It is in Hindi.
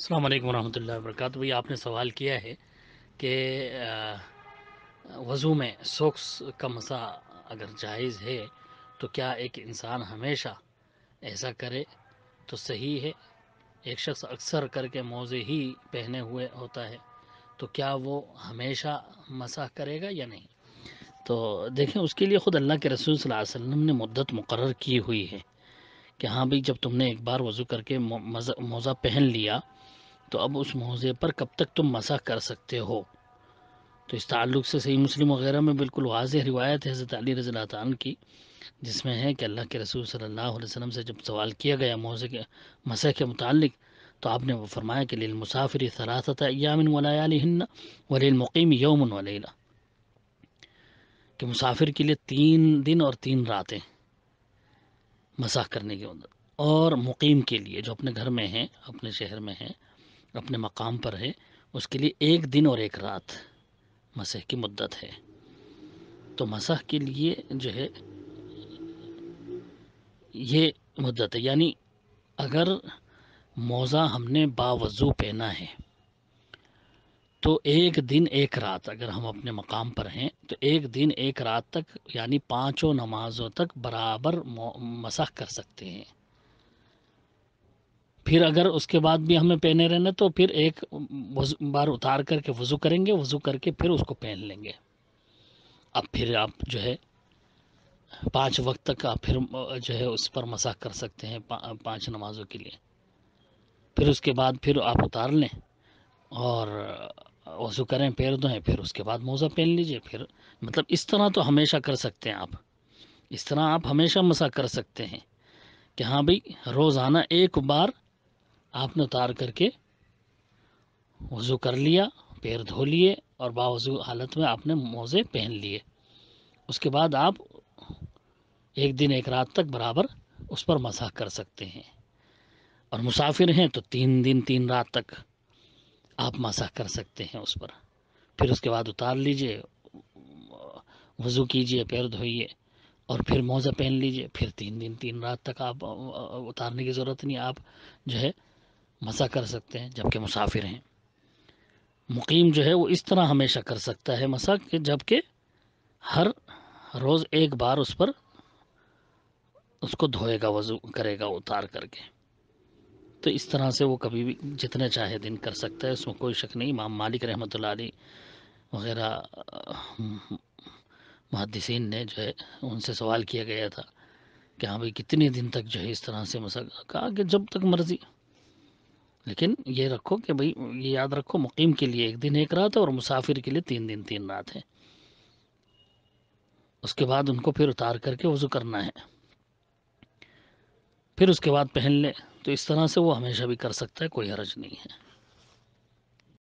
अल्लाम वरहमल वर्क भाई आपने सवाल किया है कि वज़ू में सोक्स का मसा अगर जायज़ है तो क्या एक इंसान हमेशा ऐसा करे तो सही है एक शख्स अक्सर करके मोज़े ही पहने हुए होता है तो क्या वो हमेशा मसा करेगा या नहीं तो देखें उसके लिए ख़ुद अल्लाह के रसूल सल्लल्लाहु अलैहि वसल्लम ने मुद्दत मुकर की हुई है कि हाँ भाई जब तुमने एक बार वज़ू करके मोज़ा पहन लिया तो अब उस मौज़े पर कब तक तुम मसा कर सकते हो तो इस ताल्लुक़ से सही मुस्लिम वगैरह में बिल्कुल वाज रिवायत है हज़रत अली रज़ी तान की जिसमें है कि अल्लाह के रसूल सल्लल्लाहु अलैहि वसल्लम से जब सवाल किया गया मौज़े के मसह के मुतालिक तो आपने वो फरमाया कि लिल मुसाफिर सरासत यामिन वलायालहन्ना वलमकीम यौमन वलीला कि मुसाफिर के लिए तीन दिन और तीन रातें मसाह करने के अंदर और मुकीम के लिए जो अपने घर में हैं अपने शहर में हैं अपने मकाम पर है उसके लिए एक दिन और एक रात मसह की मुद्दत है तो मसह के लिए जो है ये मुद्दत है यानी अगर मोज़ा हमने बावजू पहना है तो एक दिन एक रात अगर हम अपने मकाम पर हैं तो एक दिन एक रात तक यानी पांचों नमाज़ों तक बराबर मसह कर सकते हैं फिर अगर उसके बाद भी हमें पहने रहना तो फिर एक बार उतार करके वज़ू करेंगे वज़ू करके फिर उसको पहन लेंगे अब फिर आप जो है पाँच वक्त तक आप फिर जो है उस पर मसाक कर सकते हैं पा, पाँच नमाज़ों के लिए फिर उसके बाद फिर आप उतार लें और वज़ू करें पैर धोएं फिर उसके बाद मोज़ा पहन लीजिए फिर मतलब इस तरह तो हमेशा कर सकते हैं आप इस तरह आप हमेशा मसा कर सकते हैं कि हाँ भाई रोज़ाना एक बार आपने उतार करके वज़ू कर लिया पैर धो लिए और बावज़ू हालत में आपने मोज़े पहन लिए उसके बाद आप एक दिन एक रात तक बराबर उस पर मसाह कर सकते हैं और मुसाफिर हैं तो तीन दिन तीन रात तक आप मसाह कर सकते हैं उस पर फिर उसके बाद उतार लीजिए वज़ू कीजिए पैर धोइए और फिर मोज़ा पहन लीजिए फिर तीन दिन तीन रात तक आप उतारने की ज़रूरत नहीं आप जो है मज़ा कर सकते हैं जबकि मुसाफिर हैं मुकीम जो है वो इस तरह हमेशा कर सकता है मसा कि जबकि हर रोज़ एक बार उस पर उसको धोएगा वज़ू करेगा उतार करके तो इस तरह से वो कभी भी जितने चाहे दिन कर सकता है उसमें कोई शक नहीं इमाम मालिक रहमत वगैरह महदसिन ने जो है उनसे सवाल किया गया था कि हाँ भाई कितने दिन तक जो है इस तरह से मसा कहा कि जब तक मर्ज़ी लेकिन ये रखो कि भाई ये याद रखो मुकीम के लिए एक दिन एक रात है और मुसाफिर के लिए तीन दिन तीन रात है उसके बाद उनको फिर उतार करके वज़ू करना है फिर उसके बाद पहन ले तो इस तरह से वो हमेशा भी कर सकता है कोई हर्ज नहीं है